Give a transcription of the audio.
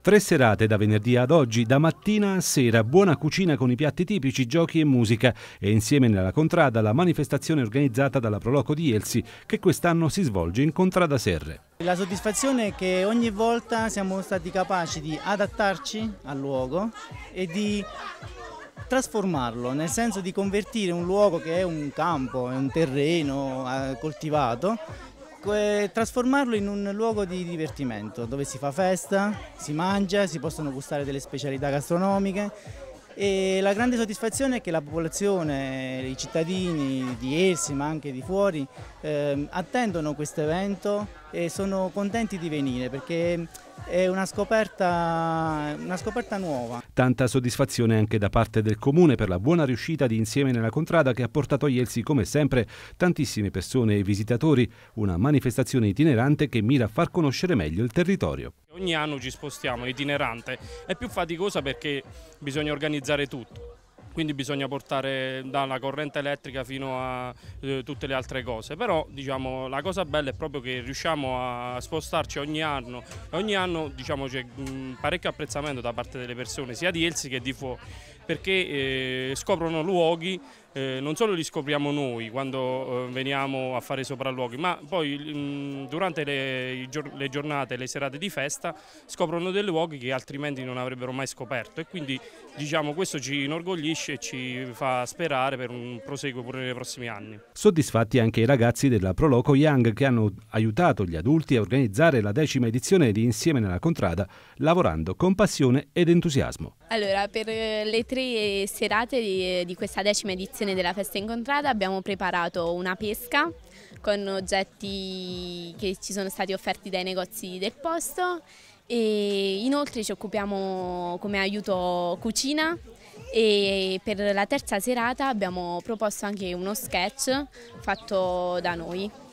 Tre serate da venerdì ad oggi, da mattina a sera, buona cucina con i piatti tipici, giochi e musica e insieme nella contrada la manifestazione organizzata dalla Proloco di Elsi che quest'anno si svolge in Contrada Serre. La soddisfazione è che ogni volta siamo stati capaci di adattarci al luogo e di trasformarlo, nel senso di convertire un luogo che è un campo, è un terreno eh, coltivato, Ecco, trasformarlo in un luogo di divertimento dove si fa festa, si mangia, si possono gustare delle specialità gastronomiche e la grande soddisfazione è che la popolazione, i cittadini di Elsi ma anche di fuori eh, attendono questo evento e sono contenti di venire perché è una scoperta, una scoperta, nuova. Tanta soddisfazione anche da parte del comune per la buona riuscita di Insieme nella Contrada che ha portato a Ielsi come sempre tantissime persone e visitatori, una manifestazione itinerante che mira a far conoscere meglio il territorio. Ogni anno ci spostiamo itinerante, è più faticosa perché bisogna organizzare tutto quindi bisogna portare dalla corrente elettrica fino a eh, tutte le altre cose, però diciamo, la cosa bella è proprio che riusciamo a spostarci ogni anno e ogni anno diciamo, c'è mm, parecchio apprezzamento da parte delle persone sia di Elsi che di fuori perché eh, scoprono luoghi eh, non solo li scopriamo noi quando eh, veniamo a fare sopralluoghi, ma poi mh, mm, durante le, gior le, giornate, le serate di festa scoprono dei luoghi che altrimenti non avrebbero mai scoperto e quindi diciamo questo ci inorgoglisce e ci fa sperare per un proseguo pure nei prossimi anni. Soddisfatti anche i ragazzi della Proloco Young che hanno aiutato gli adulti a organizzare la decima edizione di Insieme nella Contrada lavorando con passione ed entusiasmo. Allora, per eh, le tre serate di, di questa decima edizione occasione della festa incontrata abbiamo preparato una pesca con oggetti che ci sono stati offerti dai negozi del posto e inoltre ci occupiamo come aiuto cucina e per la terza serata abbiamo proposto anche uno sketch fatto da noi.